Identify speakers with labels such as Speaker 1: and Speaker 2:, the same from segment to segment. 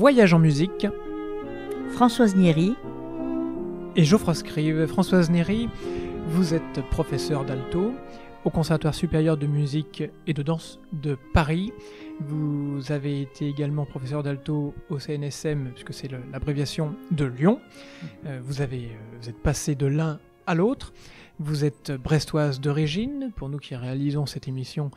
Speaker 1: Voyage en musique. Françoise Néry. Et Geoffroy Scrive. Françoise Néry, vous êtes professeur d'alto au Conservatoire supérieur de musique et de danse de Paris. Vous avez été également professeur d'alto au CNSM, puisque c'est l'abréviation de Lyon. Euh, vous, avez, euh, vous êtes passé de l'un à l'autre. Vous êtes brestoise d'origine. Pour nous qui réalisons cette émission,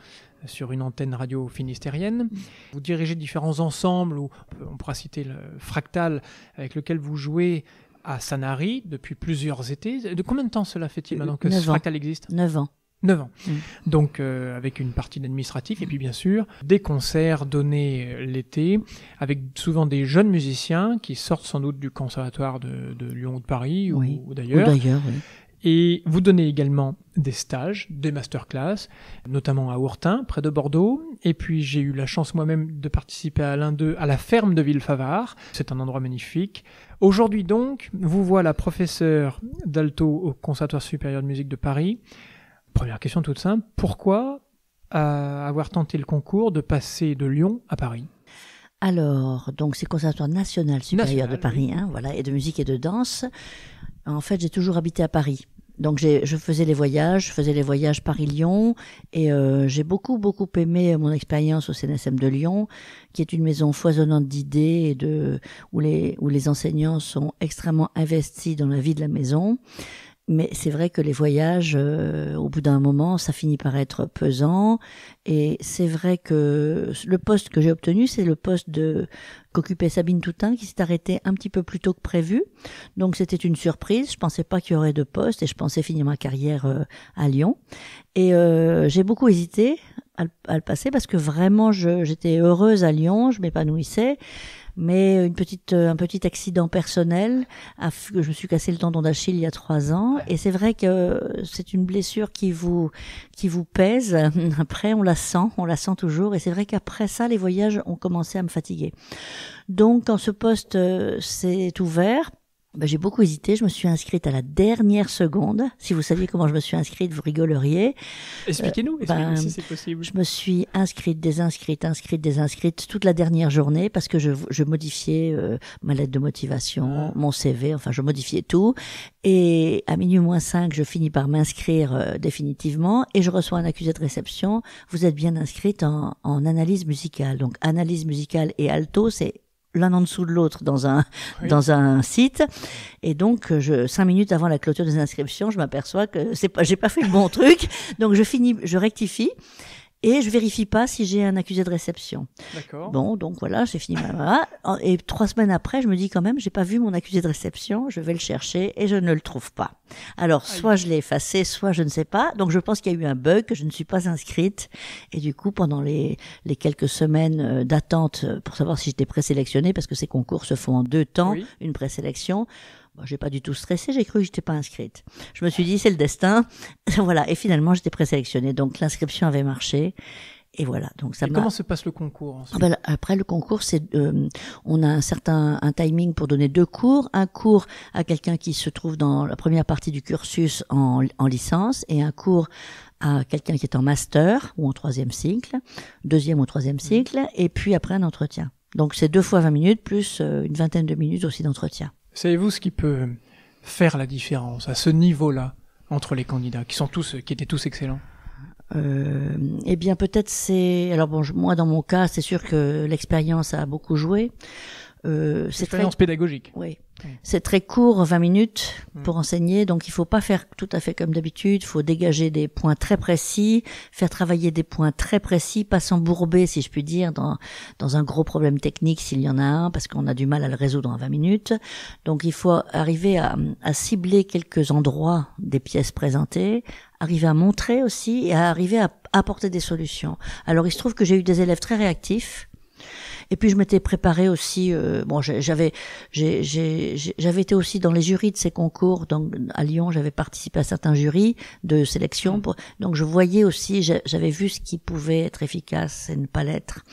Speaker 1: sur une antenne radio finistérienne. Mm. Vous dirigez différents ensembles, ou on pourra citer le Fractal, avec lequel vous jouez à Sanary depuis plusieurs étés. De combien de temps cela fait-il maintenant que ce Fractal existe 9 ans. 9 ans. Mm. Donc euh, avec une partie d'administratif et puis bien sûr des concerts donnés euh, l'été avec souvent des jeunes musiciens qui sortent sans doute du conservatoire de, Lyon ou de Paris ou, ou d'ailleurs. Oui. Et vous donnez également des stages, des masterclass, notamment à Ourtin, près de Bordeaux. Et puis j'ai eu la chance moi-même de participer à l'un d'eux à la ferme de Villefavard. C'est un endroit magnifique. Aujourd'hui donc, vous voilà professeur d'alto au Conservatoire supérieur de musique de Paris. Première question
Speaker 2: toute simple, pourquoi avoir tenté le concours de passer de Lyon à Paris alors, donc c'est Conservatoire national supérieur de Paris, hein, voilà, et de musique et de danse. En fait, j'ai toujours habité à Paris. Donc je faisais les voyages, je faisais les voyages Paris-Lyon et euh, j'ai beaucoup beaucoup aimé euh, mon expérience au CNSM de Lyon, qui est une maison foisonnante d'idées et de où les où les enseignants sont extrêmement investis dans la vie de la maison. Mais c'est vrai que les voyages, euh, au bout d'un moment, ça finit par être pesant. Et c'est vrai que le poste que j'ai obtenu, c'est le poste de qu'occupait Sabine Toutain, qui s'est arrêté un petit peu plus tôt que prévu. Donc c'était une surprise. Je pensais pas qu'il y aurait de poste et je pensais finir ma carrière euh, à Lyon. Et euh, j'ai beaucoup hésité à à le passer parce que vraiment, j'étais heureuse à Lyon, je m'épanouissais mais une petite, euh, un petit accident personnel. je me suis cassé le tendon d'Achille il y a trois ans, et c'est vrai que euh, c'est une blessure qui vous, qui vous pèse. Après, on la sent, on la sent toujours, et c'est vrai qu'après ça, les voyages ont commencé à me fatiguer. Donc, quand ce poste euh, s'est ouvert, bah, j'ai beaucoup hésité. Je me suis inscrite à la dernière seconde. Si vous saviez comment je me suis inscrite, vous rigoleriez. Euh, expliquez-nous, euh, si c'est possible. Je me suis inscrite, désinscrite, inscrite, désinscrite toute la dernière journée parce que je, je modifiais euh, ma lettre de motivation, ah. mon CV, enfin je modifiais tout. Et à minuit moins 5, je finis par m'inscrire euh, définitivement et je reçois un accusé de réception. Vous êtes bien inscrite en, en analyse musicale. Donc analyse musicale et alto, c'est l'un en dessous de l'autre dans un dans un site et donc euh, je cinq minutes avant la clôture des inscriptions je m'aperçois que c'est pas j'ai pas fait le bon truc donc je finis je rectifie et je vérifie pas si j'ai un accusé de réception. Bon, donc voilà, j'ai fini ma et trois semaines après, je me dis quand même, j'ai pas vu mon accusé de réception, je vais le chercher et je ne le trouve pas. Alors, soit je l'ai effacé, soit je ne sais pas. Donc, je pense qu'il y a eu un bug, que je ne suis pas inscrite. Et du coup, pendant les, quelques semaines euh, d'attente pour savoir si j'étais présélectionnée, parce que ces concours se font en deux temps, une présélection, moi, j'ai pas du tout stressé, j'ai cru que j'étais pas inscrite. Je me suis dit, c'est le destin. voilà. Et finalement, j'étais présélectionnée. Donc, l'inscription avait marché. Et voilà. Donc ça. Et comment se passe le concours ah ben, Après le concours, c'est euh, on a un certain un timing pour donner deux cours, un cours à quelqu'un qui se trouve dans la première partie du cursus en, en licence et un cours à quelqu'un qui est en master ou en troisième cycle, deuxième ou troisième mmh. cycle, et puis après un entretien. Donc c'est deux fois 20 minutes plus euh, une vingtaine de minutes aussi d'entretien.
Speaker 1: Savez-vous ce qui peut faire la différence à ce niveau-là entre les candidats, qui sont tous, qui étaient tous excellents
Speaker 2: euh, Eh bien, peut-être c'est. Alors bon, moi dans mon cas, c'est sûr que l'expérience a beaucoup joué. Euh, c'est très pédagogique. Oui. C'est très court, 20 minutes mm. pour enseigner, donc il faut pas faire tout à fait comme d'habitude. Il faut dégager des points très précis, faire travailler des points très précis, pas s'embourber, si je puis dire, dans dans un gros problème technique s'il y en a un, parce qu'on a du mal à le résoudre en 20 minutes. Donc il faut arriver à, à cibler quelques endroits des pièces présentées, arriver à montrer aussi et à arriver à apporter des solutions. Alors il se trouve que j'ai eu des élèves très réactifs. Et puis je m'étais préparée aussi. Euh, bon, j'avais j'avais été aussi dans les jurys de ces concours. Donc à Lyon, j'avais participé à certains jurys de sélection. Mm. donc je voyais aussi, j'avais vu ce qui pouvait être efficace et ne pas l'être.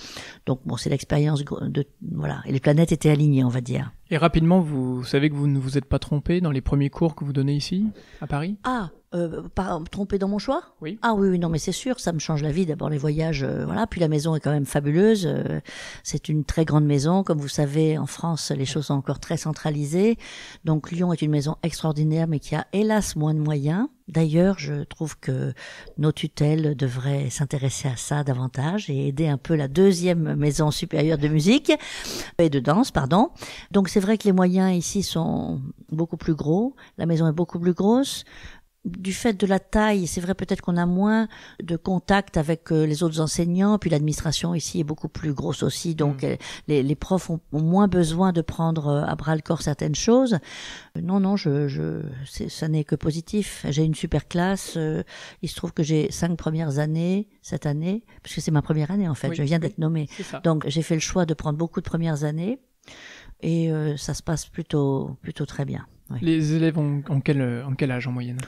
Speaker 2: Donc bon, c'est l'expérience de voilà. Et les planètes étaient alignées, on va dire.
Speaker 1: Et rapidement, vous savez que vous ne vous êtes pas trompé
Speaker 2: dans les premiers cours que vous donnez ici, à Paris Ah, euh, trompé dans mon choix Oui. Ah oui, oui, non, mais c'est sûr, ça me change la vie. D'abord les voyages, euh, voilà. Puis la maison est quand même fabuleuse. Euh, c'est une très grande maison, comme vous savez, en France, les choses sont encore très centralisées. Donc Lyon est une maison extraordinaire, mais qui a hélas moins de moyens. D'ailleurs, je trouve que nos tutelles devraient s'intéresser à ça davantage et aider un peu la deuxième maison supérieure de musique et de danse, pardon. Donc c'est vrai que les moyens ici sont beaucoup plus gros, la maison est beaucoup plus grosse du fait de la taille, c'est vrai peut-être qu'on a moins de contact avec euh, les autres enseignants, puis l'administration ici est beaucoup plus grosse aussi, donc mm. euh, les, profs ont, moins besoin de prendre euh, à bras le corps certaines choses. Non, non, je, je ça n'est que positif. J'ai une super classe. il se trouve que j'ai cinq premières années cette année, puisque c'est ma première année en fait. je viens d'être nommée, donc j'ai fait le choix de prendre beaucoup de premières années, et ça se passe plutôt plutôt très bien. Les élèves ont, quel, ont quel âge en moyenne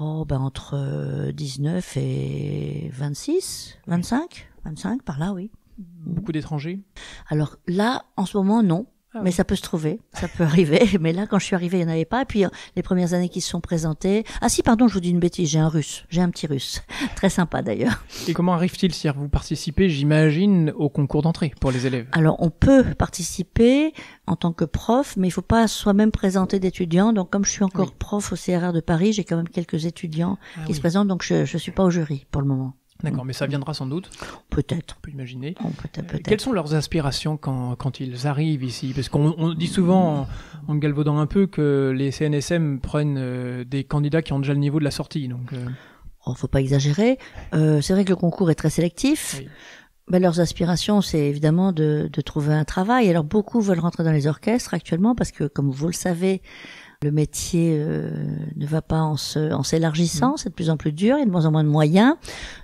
Speaker 2: oh, ben, entre 19 euh, et 26, 25, 25 par là, oui. Beaucoup d'étrangers Alors là, en ce moment, non. Ah mais ça peut se trouver, ça peut arriver. Mais là, quand je suis arrivée, il n'y en avait pas. Et puis, euh, les premières années qui se sont présentées. Ah si, pardon, je vous dis une bêtise, j'ai un russe, j'ai un petit russe. Très sympa d'ailleurs. Et comment arrive-t-il si vous participez, j'imagine, au concours d'entrée pour les élèves Alors, on peut participer en tant que prof, mais il ne faut pas soi-même présenter d'étudiants. Donc, comme je suis encore prof au CRR de Paris, j'ai quand même quelques étudiants ah qui se présentent, donc je ne suis pas au jury pour le moment. D'accord,
Speaker 1: mm. mais ça viendra sans doute.
Speaker 2: Peut-être. On peut imaginer. peut -être, euh, peut -être.
Speaker 1: Quelles sont leurs aspirations quand, quand ils arrivent ici Parce qu'on dit souvent, en, galvaudant un peu, que les
Speaker 2: CNSM
Speaker 1: prennent euh, des candidats qui ont déjà le niveau de la sortie. Donc, ne euh.
Speaker 2: oh, faut pas exagérer. c'est vrai que le concours est très sélectif. Oui. Ben, leurs aspirations, c'est évidemment de, de trouver un travail. Alors beaucoup veulent rentrer dans les orchestres actuellement parce que, comme vous le savez, le métier euh, ne va pas en s'élargissant, mm. c'est de plus en plus dur, il y a de moins en moins de moyens.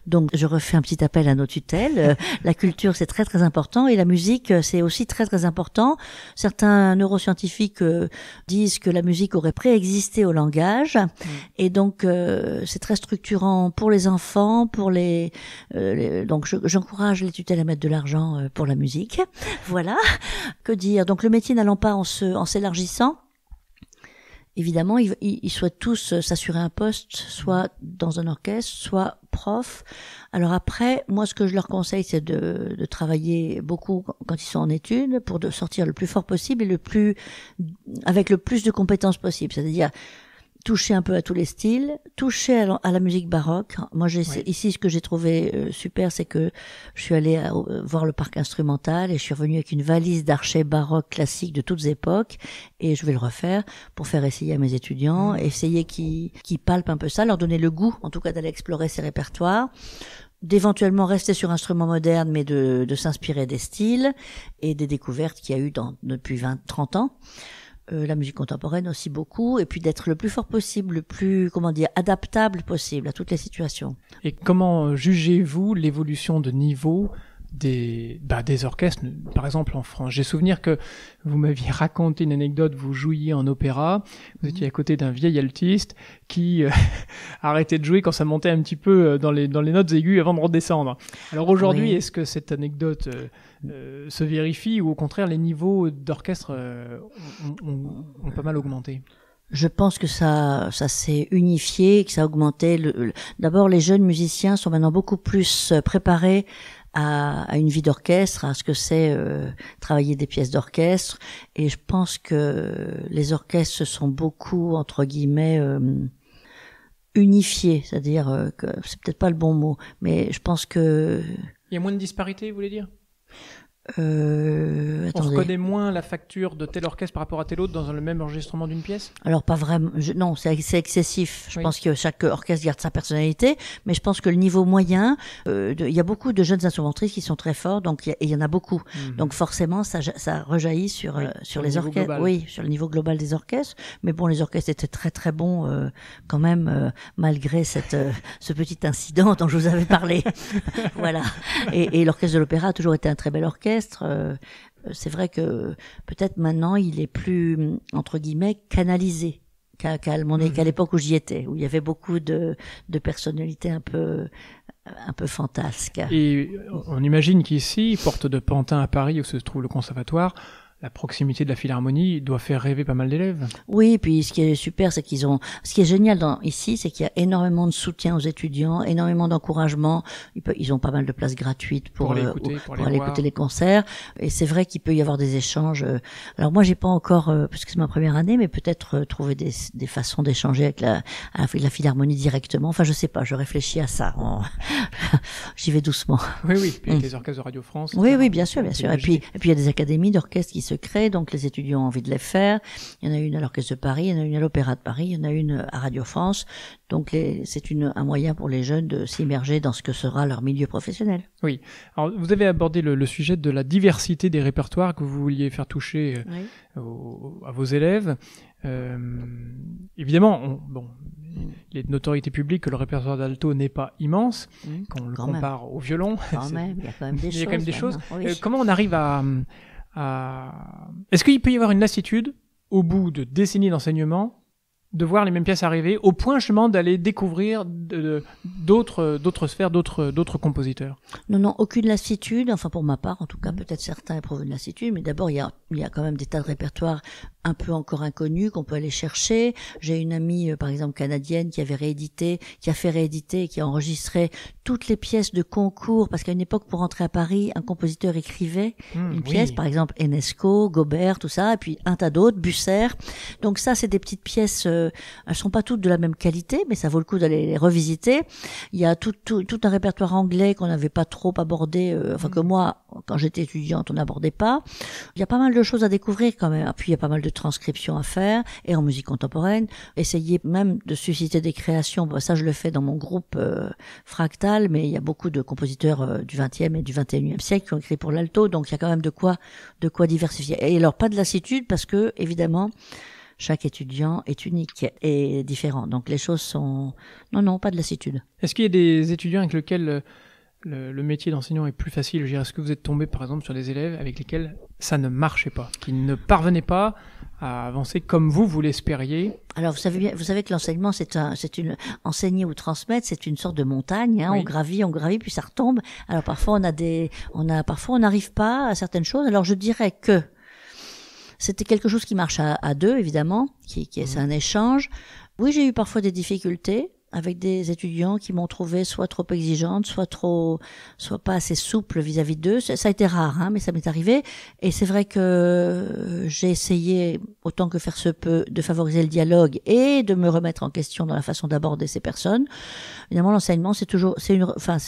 Speaker 2: Donc je refais un petit appel à nos tutelles. la culture c'est très très important et la musique c'est aussi très très important. Certains neuroscientifiques euh, disent que la musique aurait préexisté au langage mm. et donc euh, c'est très structurant pour les enfants, pour les, donc j'encourage les tutelles à mettre de l'argent pour la musique. Voilà. Que dire Donc le métier n'allant pas en s'élargissant, évidemment, ils, ils souhaitent tous euh, s'assurer un poste, soit dans un orchestre, soit prof. Alors après, moi, ce que je leur conseille, c'est de, de, travailler beaucoup quand ils sont en études pour de sortir le plus fort possible et le plus avec le plus de compétences possible. C'est-à-dire toucher un peu à tous les styles, toucher à, la musique baroque. Moi, j'ai, ici, ce que j'ai trouvé euh, super, c'est que je suis allée euh, voir le parc instrumental et je suis revenue avec une valise d'archets baroques classiques de toutes époques et je vais le refaire pour faire essayer à mes étudiants, mmh. essayer qui qui palpent un peu ça, leur donner le goût, en tout cas, d'aller explorer ces répertoires d'éventuellement rester sur instruments modernes, mais de, s'inspirer des styles et des découvertes qu'il y a eu dans, depuis 20, 30 ans. Euh, la musique contemporaine aussi beaucoup, et puis d'être le plus fort possible, le plus comment dire adaptable possible à toutes les situations. Et
Speaker 1: comment jugez-vous l'évolution de niveau des, bah, des orchestres, par exemple en France. J'ai souvenir que vous m'aviez raconté une anecdote, vous jouiez en opéra, vous étiez à côté d'un vieil altiste qui euh, arrêtait de jouer quand ça montait un petit peu euh, dans les, dans les notes aiguës avant de redescendre. Alors aujourd'hui, est-ce que cette anecdote euh, se vérifie ou au contraire les niveaux d'orchestre ont, pas mal augmenté
Speaker 2: je pense que ça, ça s'est unifié, que ça a augmenté. D'abord, les jeunes musiciens sont maintenant beaucoup plus préparés à, une vie d'orchestre, à ce que c'est euh, travailler des pièces d'orchestre. Et je pense que les orchestres se sont beaucoup, entre guillemets, euh, unifiés. C'est-à-dire euh, que c'est peut-être pas le bon mot, mais je pense que...
Speaker 1: Il y a moins de disparité, vous voulez dire
Speaker 2: euh, on reconnaît
Speaker 1: moins la facture de tel orchestre par rapport à tel autre dans le même enregistrement d'une pièce
Speaker 2: Alors pas vraiment. non, c'est excessif. Je pense que chaque orchestre garde sa personnalité, mais je pense que le niveau moyen, euh, il y a beaucoup de jeunes instrumentistes qui sont très forts, donc il y, en a beaucoup. Hmm. Donc forcément, ça, ça rejaillit sur euh, sur, les orchestres. Oui, sur le niveau global des orchestres. Mais bon, les orchestres étaient très très bons euh, quand même, malgré cette ce petit incident dont je vous avais parlé. voilà. Et, et l'orchestre de l'opéra a toujours été un très bel orchestre euh, c'est vrai que peut-être maintenant il est plus mm, entre guillemets canalisé mhm. qu'à l'époque où j'y étais, où il y avait beaucoup de, personnalités un peu euh, un peu fantasques.
Speaker 1: Et on imagine qu'ici, porte de Pantin à Paris, où se trouve le
Speaker 2: conservatoire, la proximité de la philharmonie doit faire rêver pas mal d'élèves. Oui, puis ce qui est super, c'est qu'ils ont, ce qui est génial dans, ici, c'est qu'il y a énormément de soutien aux étudiants, énormément d'encouragement. Ils, ont pas mal de places gratuites pour, pour, aller, euh, écouter, les concerts. Et c'est vrai qu'il peut y avoir des échanges. Euh, alors moi, j'ai pas encore, euh, parce que c'est ma première année, mais peut-être trouver des, des façons d'échanger avec la, avec la philharmonie directement. Enfin, je sais pas, je réfléchis à ça. J'y vais doucement. Oui, oui. Puis mm. orchestres de Radio France. Oui, oui, bien sûr, bien sûr. Et puis, et puis il y a des académies d'orchestre qui se créé donc les étudiants ont envie de les faire. Il y en a une à l'Orchestre de Paris, il y en a une à l'Opéra de Paris, il y en a une à Radio France. Donc c'est un moyen pour les jeunes de s'immerger dans ce que sera leur milieu professionnel. Oui. Alors vous avez abordé le, sujet de la diversité des
Speaker 1: répertoires que vous vouliez faire toucher euh, à vos élèves. Euh, évidemment, bon, il est de notoriété publique que le répertoire d'alto n'est pas immense, quand on le compare au violon. il y a quand même des choses. Euh, comment on arrive à, euh, est-ce qu'il peut y avoir une lassitude au bout de décennies d'enseignement de voir les mêmes pièces arriver, au point justement d'aller découvrir d'autres, d'autres sphères, d'autres, d'autres compositeurs.
Speaker 2: Non, non, aucune lassitude. Enfin, pour ma part, en tout cas, peut-être certains éprouvent de lassitude, mais d'abord, il y a, il y a quand même des tas de répertoires un peu encore inconnus qu'on peut aller chercher. J'ai une amie, euh, par exemple, canadienne qui avait réédité, qui a fait rééditer, qui a enregistré toutes les pièces de concours, parce qu'à une époque, pour rentrer à Paris, un compositeur écrivait hmm, une pièce, par exemple, Enesco, Gobert, tout ça, et puis un tas d'autres, Busser. Donc ça, c'est des petites pièces euh, euh, elles sont pas toutes de la même qualité, mais ça vaut le coup d'aller les revisiter. Il y a tout, un répertoire anglais qu'on n'avait pas trop abordé, euh, enfin que mm. moi, quand j'étais étudiante, on n'abordait pas. Il y a pas mal de choses à découvrir quand même. Puis il y a pas mal de transcriptions à faire et en musique contemporaine. essayer même de susciter des créations. Bah, ça, je le fais dans mon groupe euh, Fractal, mais il y a beaucoup de compositeurs du XXe et du XXIe siècle qui ont écrit pour l'alto, donc il y a quand même de quoi, de quoi diversifier. Et alors, pas de lassitude parce que, évidemment, chaque étudiant est unique et différent. Donc les choses sont... Non, non, pas de lassitude.
Speaker 1: Est-ce qu'il y a des étudiants avec lesquels euh, le, métier d'enseignant est plus facile Est-ce que vous êtes tombé par exemple sur des élèves avec lesquels ça ne marchait pas, qui ne parvenaient pas à avancer comme vous, vous l'espériez Alors,
Speaker 2: vous savez bien, vous savez que l'enseignement, c'est un, c'est une, enseigner ou transmettre, c'est une sorte de montagne, hein. On gravit, on gravit, puis ça retombe. Alors, parfois, on a des, on a, parfois, on n'arrive pas à certaines choses. Alors, je dirais que c'était quelque chose qui marche à, deux, évidemment, qui, est mmh. un échange. Oui, j'ai eu parfois des difficultés avec des étudiants qui m'ont trouvé soit trop exigeante, soit trop, soit pas assez souple vis-à-vis d'eux. Ça, ça, a été rare, hein, mais ça m'est arrivé. Et c'est vrai que euh, j'ai essayé autant que faire se peut de favoriser le dialogue et de me remettre en question dans la façon d'aborder ces personnes. Évidemment, l'enseignement, c'est toujours, c'est une, enfin,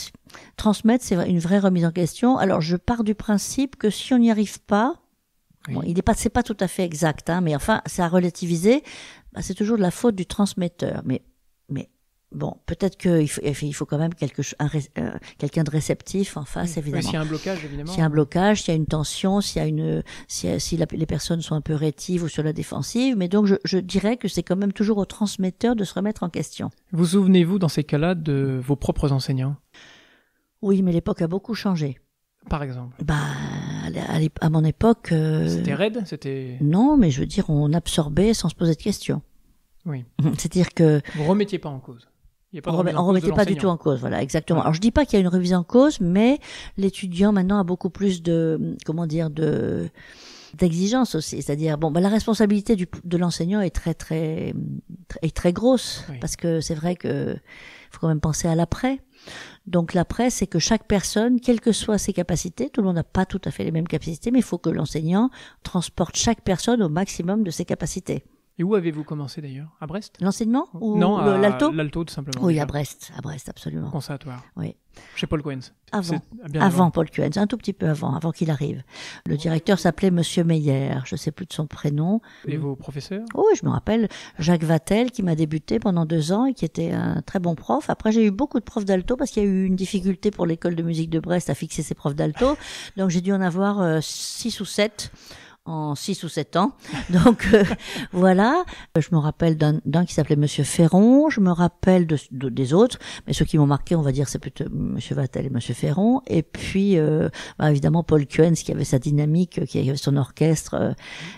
Speaker 2: transmettre, c'est une vraie remise en question. Alors, je pars du principe que si on n'y arrive pas, Bon, il n'est pas, c'est pas tout à fait exact, hein, mais enfin, c'est à relativiser. Bah, c'est toujours de la faute du transmetteur. Mais, mais bon, peut-être qu'il faut, il faut quand même quelque, un, euh, quelqu'un de réceptif en face, évidemment. s'il y a un blocage, évidemment. S'il y a un blocage, s'il y a une tension, s'il y a une, si, les personnes sont un peu rétives ou sur la défensive. Mais donc, je, je dirais que c'est quand même toujours au transmetteur de se remettre en question.
Speaker 1: Vous souvenez-vous, dans ces cas-là, de vos propres enseignants?
Speaker 2: Oui, mais l'époque a beaucoup changé par exemple Bah, à, mon époque. Euh, c'était raide, c'était. Non, mais je veux dire, on absorbait sans se poser de questions. Oui. C'est-à-dire que.
Speaker 1: Vous remettiez pas en cause. Il y a pas on ne remettait pas du tout en
Speaker 2: cause, voilà, exactement. Alors je dis pas qu'il y a une remise en cause, mais l'étudiant maintenant a beaucoup plus de, comment dire, de d'exigence aussi. C'est-à-dire, bon, bah, la responsabilité de l'enseignant est très, très, est très grosse, parce que c'est vrai que faut quand même penser à l'après. Donc l'après, c'est que chaque personne, quelles que soient ses capacités, tout le monde n'a pas tout à fait les mêmes capacités, mais il faut que l'enseignant transporte chaque personne au maximum de ses capacités.
Speaker 1: Et où avez-vous commencé d'ailleurs
Speaker 2: À Brest L'enseignement oh. ou Non, l'alto L'alto tout simplement. Oui, à Brest, à Brest absolument. Conservatoire. Oui. Chez Paul Quens. Avant, avant, Paul Quens, un tout petit peu avant, avant qu'il arrive. Le directeur s'appelait Monsieur Meyer, je ne sais plus de son prénom.
Speaker 1: Et vos professeurs Oui, je me
Speaker 2: rappelle Jacques Vatel qui m'a débuté pendant deux ans et qui était un très bon prof. Après, j'ai eu beaucoup de profs d'alto parce qu'il y a eu une difficulté pour l'école de musique de Brest à fixer ses profs d'alto. Donc j'ai dû en avoir euh, six ou sept en 6 ou sept ans. Donc euh, voilà, euh, je me rappelle d'un qui s'appelait Monsieur Ferron, je me rappelle des autres, mais ceux qui m'ont marqué, on va dire, c'est plutôt Monsieur Vatel et Monsieur Ferron, et puis euh, bah, évidemment Paul Kuenz qui avait sa dynamique, qui avait son orchestre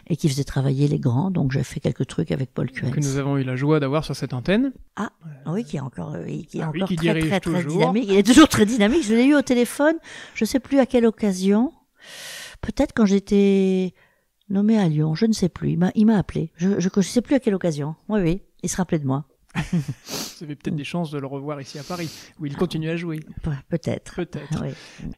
Speaker 2: et qui faisait travailler les grands. Donc j'ai fait quelques trucs avec Paul Kuenz. Que nous
Speaker 1: avons eu la joie d'avoir sur cette antenne.
Speaker 2: Ah oui, qui est encore, qui est ah encore très, très, très dynamique. Il est toujours très dynamique. Je l'ai eu au téléphone, je ne sais plus à quelle occasion. Peut-être quand j'étais nommé à Lyon, je ne sais plus. Il m'a appelé. Je ne sais plus à quelle occasion. Oui, oui, il se rappelait de moi.
Speaker 1: Vous avez peut-être des chances de le revoir ici à Paris, où il continue à jouer.
Speaker 2: Ah, peut-être. Peut-être.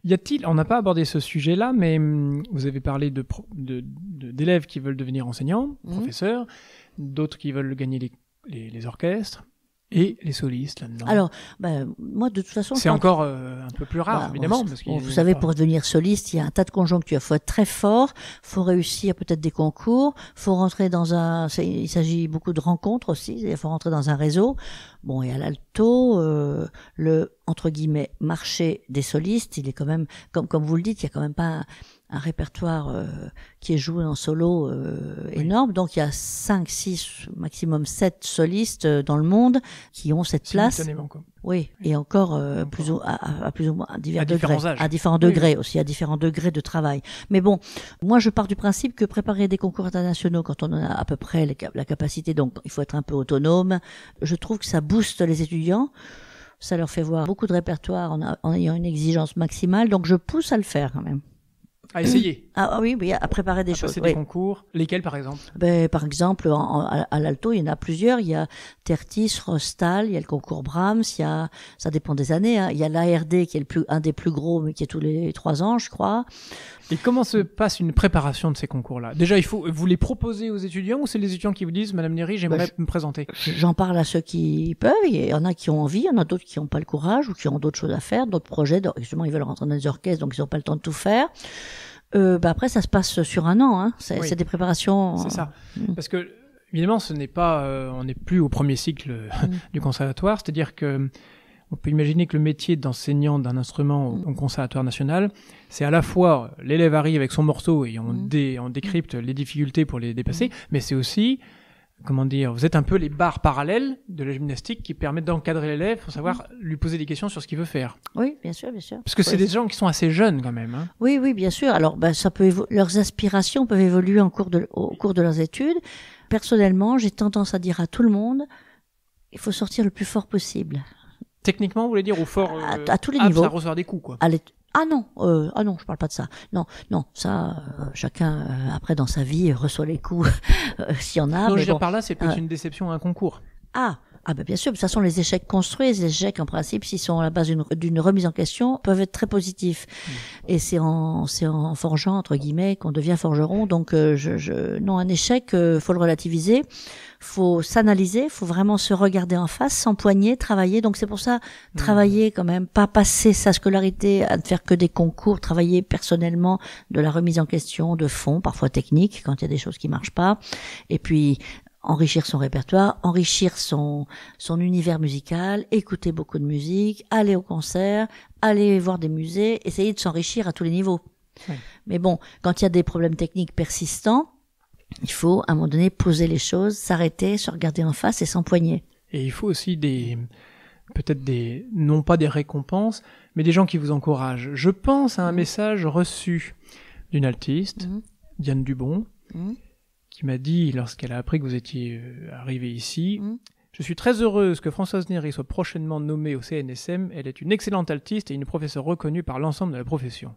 Speaker 1: Y a-t-il, on n'a pas abordé ce sujet-là, mais hum, vous avez parlé d'élèves qui veulent devenir enseignants, mmh. professeurs, d'autres qui veulent gagner les orchestres, et les solistes là-dedans Alors, ben, moi, de toute façon. C'est encore euh, un peu plus rare, bah, évidemment. vous savez, pour
Speaker 2: devenir soliste, il y a un tas de conjonctures. Il faut être très fort, il faut réussir peut-être des concours, il faut rentrer dans un. Il s'agit beaucoup de rencontres aussi, il faut rentrer dans un réseau. Bon, et à l'alto, euh, le, entre guillemets, marché des solistes, il est quand même. Comme, comme vous le dites, il n'y a quand même pas un répertoire euh, qui est joué en solo euh, énorme. Donc il y a 5, 6, maximum 7 solistes euh, dans le monde qui ont cette place. Oui. et encore, Plus à, plus ou moins à divers différents à différents degrés aussi, à différents degrés de travail. Mais bon, moi je pars du principe que préparer des concours internationaux quand on en a à peu près la capacité, donc il faut être un peu autonome. Je trouve que ça booste les étudiants ça leur fait voir beaucoup de répertoires en, ayant une exigence maximale, donc je pousse à le faire quand même. À essayer. Ah, ah, oui, oui, à préparer des choses. des
Speaker 1: concours. Lesquels, par exemple
Speaker 2: ben, Par exemple, à l'alto, il y en a plusieurs. Il y a Tertis, Rostal, il y a le concours Brahms, il y a, ça dépend des années. Hein. Il y a l'ARD qui est le plus, un des plus gros, mais qui est tous les trois ans, je crois. Et comment se passe une
Speaker 1: préparation de ces concours-là Déjà, il faut vous les proposer aux étudiants ou c'est les étudiants qui vous disent, Madame Néry, j'aimerais ben, me présenter
Speaker 2: J'en parle à ceux qui peuvent. Il y en a qui ont envie, il y en a d'autres qui n'ont pas le courage ou qui ont d'autres choses à faire, d'autres projets. Justement, ils veulent rentrer dans des orchestres, donc ils n'ont pas le temps de tout faire. Euh, bah Après, ça se passe sur un an. Hein. C'est des préparations. C'est euh, ça.
Speaker 1: Mm. Parce que évidemment, ce n'est pas, euh, on n'est plus au premier cycle mm. du conservatoire. C'est-à-dire que on peut imaginer que le métier d'enseignant d'un instrument au, mm. conservatoire national, c'est à la fois l'élève arrive avec son morceau et on, on décrypte les difficultés pour les dépasser, mais c'est aussi comment dire, vous êtes un peu les barres parallèles de la gymnastique qui permettent d'encadrer l'élève pour savoir lui poser des questions sur ce qu'il veut faire.
Speaker 2: Oui, bien sûr, bien sûr. Parce que c'est des gens qui sont assez jeunes quand même. Hein. Oui, oui, bien sûr. Alors, ben, ça peut leurs aspirations peuvent évoluer en cours de, au cours de leurs études. Personnellement, j'ai tendance à dire à tout le monde, il faut sortir le plus fort possible.
Speaker 1: Techniquement, vous voulez dire, au fort euh, à, tous les niveaux. Ça recevoir des coups, quoi.
Speaker 2: Ah non, euh, ah non, je parle pas de ça. Non, non, ça, euh, chacun euh, après dans sa vie reçoit les coups s'il y en a. Non, je veux là, c'est plus une
Speaker 1: déception à un concours.
Speaker 2: Ah, ah ben bien sûr, de toute façon les échecs construits, les échecs en principe, s'ils sont à la base d'une remise en question, peuvent être très positifs. Mm. Et c'est en, en forgeant, entre guillemets, qu'on devient forgeron. Donc euh, je, je, non, un échec, euh, faut le relativiser, faut s'analyser, faut vraiment se regarder en face, s'empoigner, travailler. Donc c'est pour ça, mm. travailler quand même, pas passer sa scolarité à ne faire que des concours, travailler personnellement de la remise en question de fond, parfois technique, quand il y a des choses qui marchent pas. Et puis enrichir son répertoire, enrichir son, son univers musical, écouter beaucoup de musique, aller au concert, aller voir des musées, essayer de s'enrichir à tous les niveaux. Mais bon, quand il y a des problèmes techniques persistants, il faut à un moment donné poser les choses, s'arrêter, se regarder en face et s'empoigner. Et il faut aussi des peut-être des non pas des récompenses,
Speaker 1: mais des gens qui vous encouragent. Je pense à un mmh. message reçu d'une altiste, mmh. Diane Dubon, mmh qui m'a dit, lorsqu'elle a appris que vous étiez euh, arrivé ici, mmh. Je suis très heureuse que Françoise Néry soit prochainement nommée au CNSM. Elle est une excellente altiste et une professeure reconnue par l'ensemble de la profession.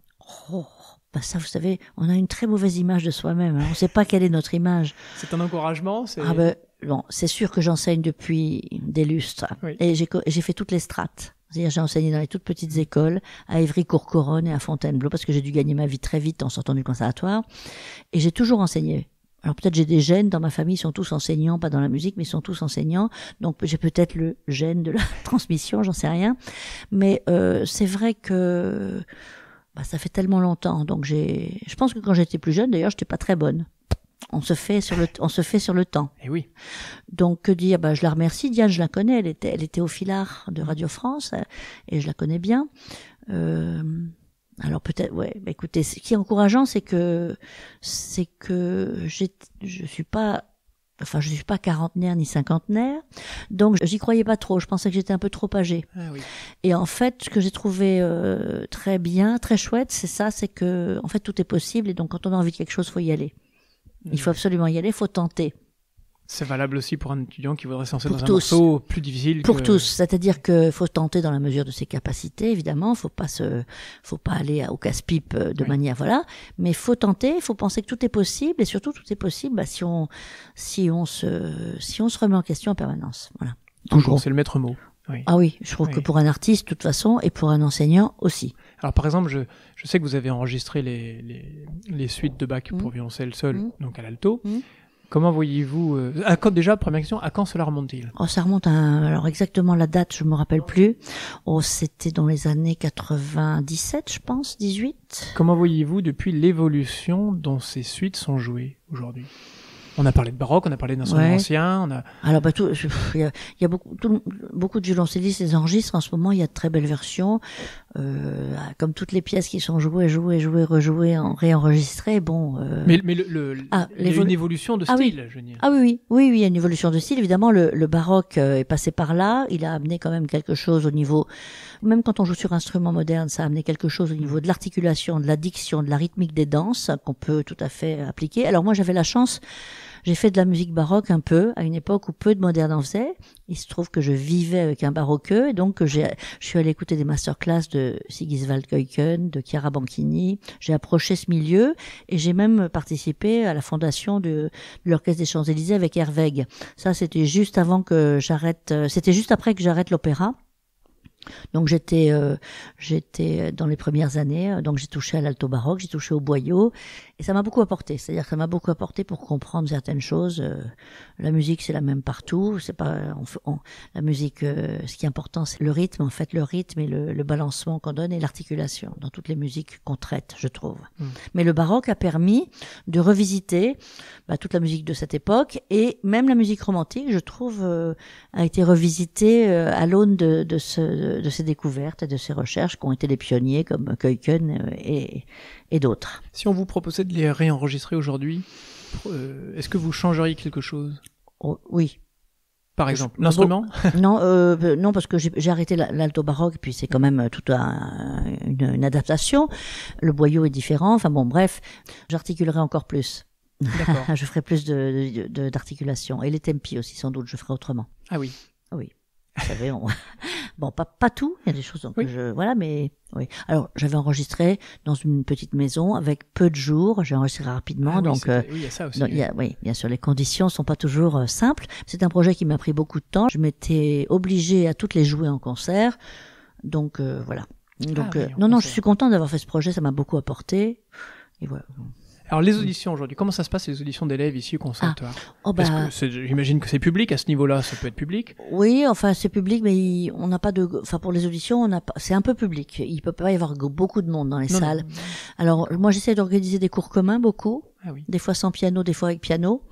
Speaker 2: Oh, bah ça, vous savez, on a une très mauvaise image de soi-même. Hein. On ne sait pas quelle est notre image.
Speaker 1: C'est un encouragement. Ah ben,
Speaker 2: bon, c'est sûr que j'enseigne depuis des lustres et j'ai fait toutes les strates. C'est-à-dire, j'ai enseigné dans les toutes petites écoles, à Évry-Courcouronne et à Fontainebleau, parce que j'ai dû gagner ma vie très vite en sortant du conservatoire. Et j'ai toujours enseigné alors peut-être j'ai des gènes dans ma famille, ils sont tous enseignants, pas dans la musique, mais ils sont tous enseignants. Donc j'ai peut-être le gène de la transmission, j'en sais rien. Mais euh, c'est vrai que bah, ça fait tellement longtemps. Donc j'ai, je pense que quand j'étais plus jeune, d'ailleurs, j'étais pas très bonne. On se fait sur le, on se fait sur le temps. Et eh oui. Donc que dire Bah je la remercie, Diane, je la connais. Elle était, elle était au filard de Radio France euh, et je la connais bien. Euh, alors peut-être, ouais. Bah, écoutez, ce qui est encourageant, c'est que c'est que je suis pas enfin je suis pas quarantenaire ni cinquantenaire, donc j'y croyais pas trop, je pensais que j'étais un peu trop âgée. Ah et en fait, ce que j'ai trouvé euh, très bien, très chouette, c'est ça, c'est que en fait tout est possible et donc quand on a envie de quelque chose, faut y aller. Il faut mmh. absolument y aller, faut tenter.
Speaker 1: C'est valable aussi pour un étudiant qui voudrait s'en dans un plus difficile. Pour tous,
Speaker 2: c'est-à-dire qu'il faut tenter dans la mesure de ses capacités, évidemment, faut pas faut pas aller au casse-pipe euh, de manière voilà, mais faut tenter, il faut penser que tout est possible et surtout tout est possible bah, si on, se, remet en question en permanence, voilà. Toujours, c'est le maître mot. Ah oui, je trouve que pour un artiste, de toute façon, et pour un enseignant aussi.
Speaker 1: Alors par exemple, je, sais que vous avez enregistré les, suites de Bach mmh. pour violoncelle seul, mmh. donc à l'alto. Mmh. Comment voyez-vous euh, déjà première question à quand cela remonte-t-il
Speaker 2: oh, ça remonte à alors exactement la date, je me rappelle plus. Oh, c'était dans les années 97,
Speaker 1: je pense, 18. Comment voyez-vous depuis l'évolution dont ces
Speaker 2: suites sont jouées aujourd'hui on a parlé de baroque, on a parlé d'instruments anciens. a... Alors, bah, tout, il y a, beaucoup, beaucoup de violoncellistes les enregistrent en ce moment. Il y a de très belles versions, euh, ah, comme toutes les pièces qui sont jouées, jouées, jouées, rejouées, en, réenregistrées. Bon. Euh... Mais, mais le, ah, il y a une évolution de style, ah, oui. Ah oui, oui, oui, il y a une évolution de style. Évidemment, le, le baroque euh, est passé par là. Il a amené quand même quelque chose au niveau, même quand on joue sur instrument moderne, ça a amené quelque chose au niveau mm. de l'articulation, de la diction, de la rythmique des danses qu'on peut tout à fait appliquer. Alors moi, j'avais la chance j'ai fait de la musique baroque un peu, à une époque où peu de modernes en faisaient. Il se trouve que je vivais avec un baroqueux, et donc je suis allée écouter des masterclass de Sigiswald Keuken, de Chiara Banchini. J'ai approché ce milieu, et j'ai même participé à la fondation de, l'Orchestre des Champs-Élysées avec Herweg. Ça, c'était juste avant que j'arrête, euh, c'était juste après que j'arrête l'opéra. Donc j'étais euh, j'étais dans les premières années, euh, donc j'ai touché à l'alto baroque, j'ai touché au boyau et ça m'a beaucoup apporté. C'est-à-dire que ça m'a beaucoup apporté pour comprendre certaines choses. Euh, la musique, c'est la même partout. C'est pas euh, on, la musique. Euh, ce qui est important, c'est le rythme. En fait, le rythme et le, le balancement qu'on donne et l'articulation dans toutes les musiques qu'on traite, je trouve. Mm. Mais le baroque a permis de revisiter bah, toute la musique de cette époque et même la musique romantique, je trouve, a été revisitée à l'aune de, de, ce, de, ces découvertes et de ces recherches qui ont été des pionniers comme Keuken et, et d'autres. Si on vous proposait de les réenregistrer
Speaker 1: aujourd'hui, euh, est-ce que vous changeriez quelque chose oh, Oui, par exemple L'instrument
Speaker 2: Non, euh, non parce que j'ai arrêté l'alto baroque, puis c'est quand même euh, toute une, adaptation. Le boyau est différent. Enfin bon, bref, j'articulerai encore plus. je ferai plus d'articulation. De, de, Et les tempi aussi, sans doute, je ferai autrement. Ah oui. Ah oui. Vous savez, on, Bon, pas, pas tout, il y a des choses donc je, voilà, mais oui. Alors, j'avais enregistré dans une petite maison avec peu de jours. J'ai enregistré rapidement, ah donc euh, oui, il y a ça aussi. y a, oui, bien sûr, les conditions sont pas toujours euh, simples. C'est un projet qui m'a pris beaucoup de temps. Je m'étais obligée à toutes les jouer en concert, donc euh, voilà. Ah donc non, non, je suis contente d'avoir fait ce projet. Ça m'a beaucoup apporté, et voilà. Alors les mm. auditions
Speaker 1: aujourd'hui, comment ça se passe les
Speaker 2: auditions d'élèves ici au conservatoire ah. oh, bah.
Speaker 1: J'imagine que c'est public à ce niveau-là, ça peut
Speaker 2: être public. Oui, enfin c'est public, mais on n'a pas de, enfin pour les auditions, on a c'est un peu public. Il peut pas y avoir beaucoup de monde dans les salles. Alors moi j'essaie d'organiser des cours communs beaucoup, ah des fois sans piano, des fois avec piano.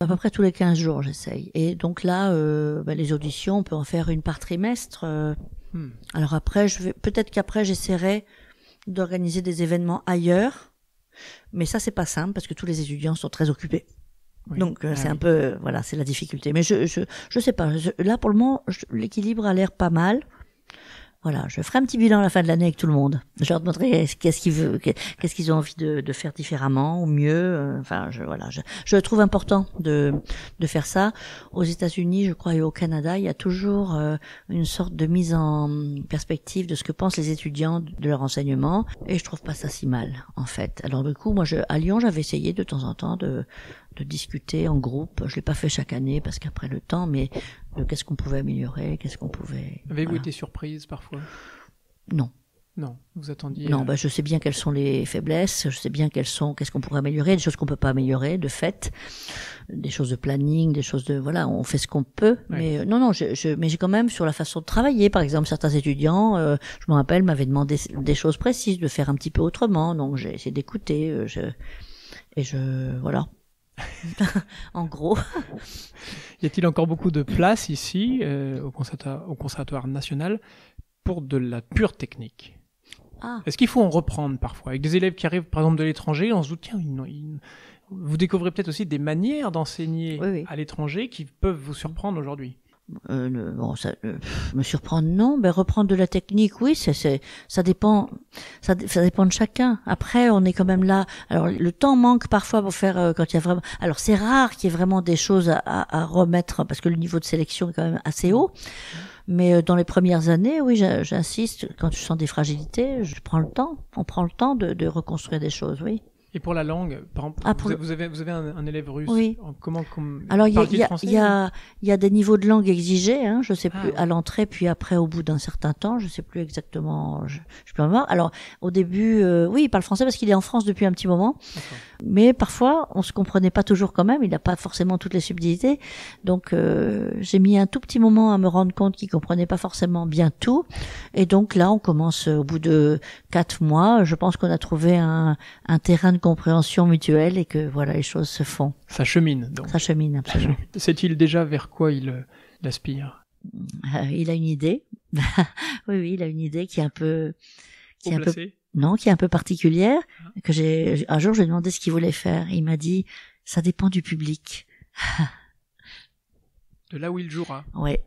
Speaker 2: À peu près tous les 15 jours, j'essaye. Et donc là, euh, bah, les auditions, on peut en faire une par trimestre. Euh. Hmm. Alors après, je vais peut-être qu'après j'essaierai d'organiser des événements ailleurs mais ça, c'est pas simple parce que tous les étudiants sont très occupés. Donc euh, ah c'est un peu voilà, c'est la difficulté. Mais je je je sais pas. là pour le moment, l'équilibre a l'air pas mal. Voilà, je ferai un petit bilan à la fin de l'année avec tout le monde. Je leur demanderai qu'est-ce qu'ils veulent, qu'est-ce qu'ils ont envie de, faire différemment ou mieux. Euh, enfin, je, voilà, je, trouve important de, de faire ça. Aux États-Unis, je crois, et au Canada, il y a toujours euh, une sorte de mise en perspective de ce que pensent les étudiants de leur enseignement, et je trouve pas ça si mal, en fait. Alors du coup, moi, je, à Lyon, j'avais essayé de temps en temps de de discuter en groupe. Je l'ai pas fait chaque année parce qu'après le temps, mais de euh, qu'est-ce qu'on pouvait améliorer, qu'est-ce qu'on pouvait.
Speaker 1: Avez-vous été surprise parfois Non. Non, vous attendiez. Non, euh, bah, je
Speaker 2: sais bien quelles sont les faiblesses, je sais bien quelles sont, qu'est-ce qu'on pourrait améliorer, des choses qu'on peut pas améliorer, de fait, des choses de planning, des choses de, voilà, on fait ce qu'on peut. Mais euh, non, non, je, mais j'ai quand même sur la façon de travailler, par exemple, certains étudiants, je me rappelle, m'avaient demandé des choses précises, de faire un petit peu autrement, donc j'ai essayé d'écouter, je, et je, voilà en gros. Y a-t-il encore beaucoup de place
Speaker 1: ici, euh, au, conservatoire, national, pour de la pure technique ah. Est-ce qu'il faut en reprendre parfois Avec des élèves qui arrivent par exemple de l'étranger, on se dit tiens, vous découvrez peut-être aussi des manières d'enseigner à l'étranger qui peuvent vous surprendre aujourd'hui
Speaker 2: euh, bon, ça, me surprendre non, ben reprendre de la technique, oui, c'est, ça dépend, ça, dépend de chacun. Après, on est quand même là. Alors le temps manque parfois pour faire euh, quand il y a vraiment. Alors c'est rare qu'il y ait vraiment des choses à, remettre parce que le niveau de sélection est quand même assez haut. Mais euh, dans les premières années, oui, j'insiste. Quand tu sens des fragilités, je prends le temps. On prend le temps de reconstruire des choses, oui.
Speaker 1: Et pour la langue, par exemple, ah, vous, avez, vous avez un, élève russe. Oui. Comment, Alors il y a, y, a,
Speaker 2: y, y a des niveaux de langue exigés. Hein, je sais ah, plus à l'entrée, puis après au bout d'un certain temps, je sais plus exactement. Je, je peux en voir. Alors au début, euh, oui, il parle français parce qu'il est en France depuis un petit moment. Mais parfois, on se comprenait pas toujours quand même. Il n'a pas forcément toutes les subtilités. Donc euh, j'ai mis un tout petit moment à me rendre compte qu'il comprenait pas forcément bien tout. Et donc là, on commence au bout de quatre mois. Je pense qu'on a trouvé un, un terrain de compréhension mutuelle et que voilà les choses se font. Ça chemine donc. Ça chemine absolument. Sait-il déjà vers quoi il, euh, aspire euh, Il a une idée. oui oui, il a une idée qui est un peu qui est un peu non, qui est un peu particulière ah. que j'ai un jour ai demandé ce qu'il voulait faire, il m'a dit ça dépend du public.
Speaker 1: de là où il jouera.
Speaker 2: Ouais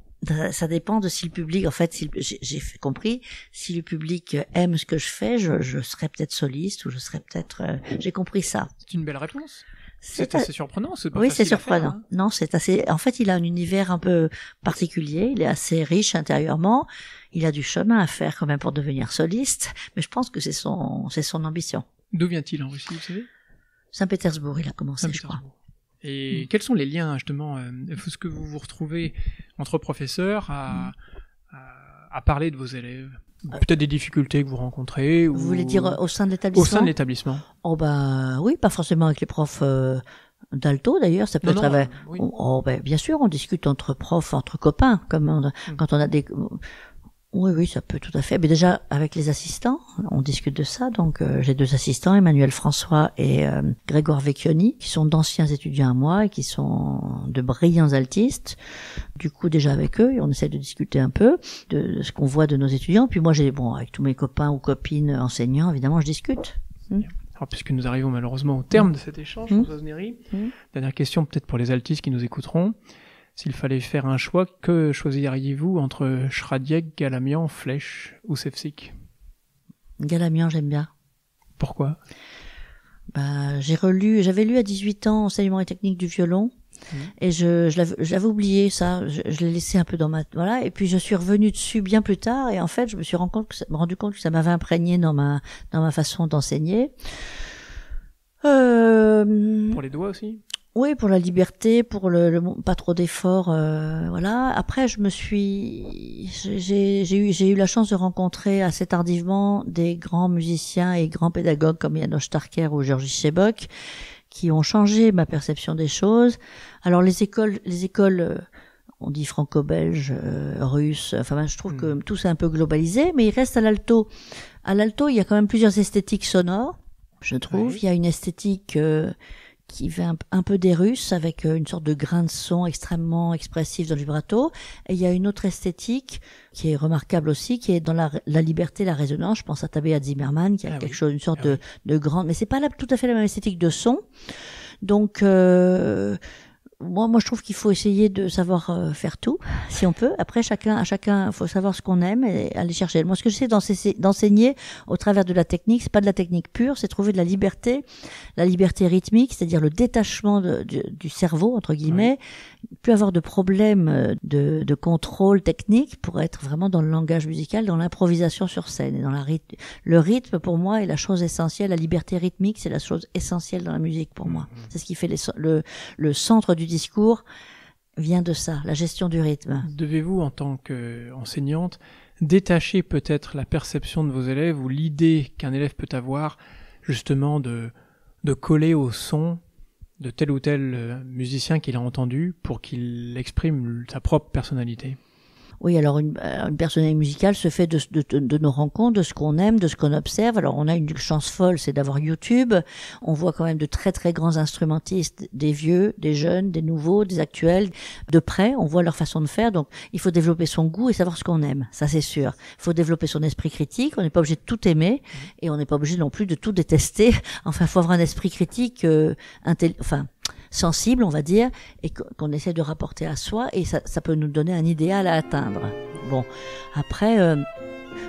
Speaker 2: ça dépend de si le public, en fait, si j'ai compris, si le public aime ce que je fais, je, je serai peut-être soliste ou je serais peut-être. Euh, oh. j'ai compris ça. C'est
Speaker 1: une belle réponse.
Speaker 2: C'est assez surprenant, Oui, c'est surprenant. Hein. Non, c'est assez. En fait, il a un univers un peu particulier. Il est assez riche intérieurement. Il a du chemin à faire quand même pour devenir soliste, mais je pense que c'est son, c'est son ambition. D'où vient-il en Russie, vous savez Saint-Pétersbourg,
Speaker 1: il a commencé, je crois. Et hmm. quels sont les liens justement Est-ce euh, que vous vous retrouvez entre professeurs à, parler de vos élèves Peut-être des difficultés que vous rencontrez.
Speaker 2: Vous voulez dire euh, au sein de l'établissement Au sein de l'établissement. Oh bah oui, pas forcément avec les profs euh, d'alto d'ailleurs, ça peut être oh, ben, bien sûr, on discute entre profs, entre copains, comme hmm. quand on a des oui, oui, ça peut tout à fait. Mais déjà, avec les assistants, on discute de ça. Donc, euh, j'ai deux assistants, Emmanuel François et euh, Grégoire Vecchioni, qui sont d'anciens étudiants à moi et qui sont de brillants altistes. Du coup, déjà avec eux, on essaie de discuter un peu de, ce qu'on voit de nos étudiants. Puis moi, j'ai, bon, avec tous mes copains ou copines enseignants, évidemment, je discute. Hmm. alors, puisque nous arrivons malheureusement au terme hmm. de cet échange, hmm.
Speaker 1: dernière question peut-être pour les altistes qui nous écouteront. S'il fallait faire un choix, que choisiriez-vous entre schradiek Galamian, Flèche ou Sefsik
Speaker 2: Galamian, j'aime bien. Pourquoi bah, j'ai relu, j'avais lu à 18 ans Enseignement et technique du violon. Mmh. Et je, l'avais oublié ça, je, l'ai laissé un peu dans ma voilà. Et puis je suis revenu dessus bien plus tard et en fait je me suis rendu compte que ça, rendu compte que ça m'avait imprégné dans ma dans ma façon d'enseigner. Euh, Pour les doigts aussi. Oui, pour la liberté, pour le, pas trop d'efforts, euh, voilà. Après, je me suis, j'ai eu, j'ai eu la chance de rencontrer assez tardivement des grands musiciens et grands pédagogues comme Janos Starker ou Georges Chebok, qui ont changé ma perception des choses. Alors les écoles, les écoles, euh, on dit franco-belge, euh, russe, enfin, ben, je trouve que hmm. tout c'est un peu globalisé, mais il reste à l'alto. À l'alto, il y a quand même plusieurs esthétiques sonores, je trouve. Il y a une esthétique euh, qui vient un, peu des Russes avec euh, une sorte de grain de son extrêmement expressif dans le vibrato. Et il y a une autre esthétique qui est remarquable aussi, qui est dans la, liberté, la résonance. Je pense à Tabea Zimmerman, qui a ah quelque chose, une sorte ah de, grande, mais c'est pas tout à fait la même esthétique de son. Donc, euh, moi, moi, je trouve qu'il faut essayer de savoir euh, faire tout, si on peut. Après, chacun, à chacun, faut savoir ce qu'on aime et aller chercher. Moi, ce que j'essaie d'enseigner au travers de la technique, c'est pas de la technique pure, c'est trouver de la liberté, la liberté rythmique, c'est-à-dire le détachement du, cerveau entre guillemets, plus avoir de problèmes euh, de, contrôle technique pour être vraiment dans le langage musical, dans l'improvisation sur scène et dans la Le rythme, pour moi, est la chose essentielle. La liberté rythmique, c'est la chose essentielle dans la musique pour moi. Mmh, mmh. C'est ce qui fait le, le centre du discours vient de ça, la gestion du rythme.
Speaker 1: Devez-vous, en tant qu'enseignante, détacher peut-être la perception de vos élèves ou l'idée qu'un élève peut avoir justement de, de coller au son de tel ou tel euh, musicien qu'il a entendu pour qu'il exprime sa propre
Speaker 2: personnalité oui, alors une, euh, une personnalité musicale se fait de, nos rencontres, de ce qu'on aime, de ce qu'on observe. Alors on a une chance folle, c'est d'avoir YouTube. On voit quand même de très très grands instrumentistes, des vieux, des jeunes, des nouveaux, des actuels, de près. On voit leur façon de faire. Donc il faut développer son goût et savoir ce qu'on aime, ça c'est sûr. Il faut développer son esprit critique. On n'est pas obligé de tout aimer et on n'est pas obligé non plus de tout détester. Enfin, il faut avoir un esprit critique, euh, enfin sensible, on va dire, et qu'on essaie de rapporter à soi, et ça, peut nous donner un idéal à atteindre. Bon, après, euh,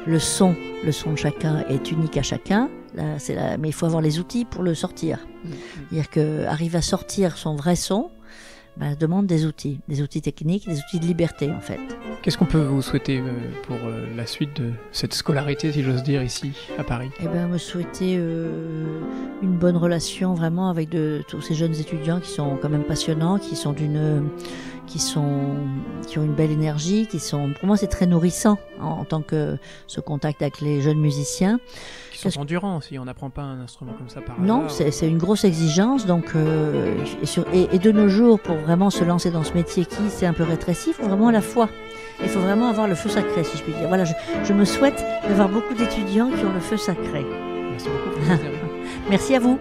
Speaker 2: le son, le son de chacun est unique à chacun. Là, c'est là, mais il faut avoir les outils pour le sortir. Mm, mm. C'est-à-dire que arrive à sortir son vrai son, bah, demande des outils, des outils techniques, des outils de liberté en fait. Qu'est-ce qu'on peut vous souhaiter euh, pour euh, la suite de cette scolarité, si j'ose dire,
Speaker 1: ici à Paris
Speaker 2: Eh bien, me souhaiter euh, une bonne relation vraiment avec de, tous ces jeunes étudiants qui sont quand même passionnants, qui sont d'une qui sont qui ont une belle énergie, qui sont pour moi c'est très nourrissant en, tant que ce contact avec les jeunes musiciens.
Speaker 1: Qui sont endurants si on n'apprend pas un instrument comme ça par Non, c'est euh.
Speaker 2: c'est une grosse exigence donc euh, et, de nos jours pour vraiment se lancer dans ce métier qui c'est un peu rétréci, il faut vraiment la foi. Il faut vraiment avoir le feu sacré si je puis dire. Voilà, je, je me souhaite d'avoir beaucoup d'étudiants qui ont le feu sacré. Merci beaucoup. Merci à vous.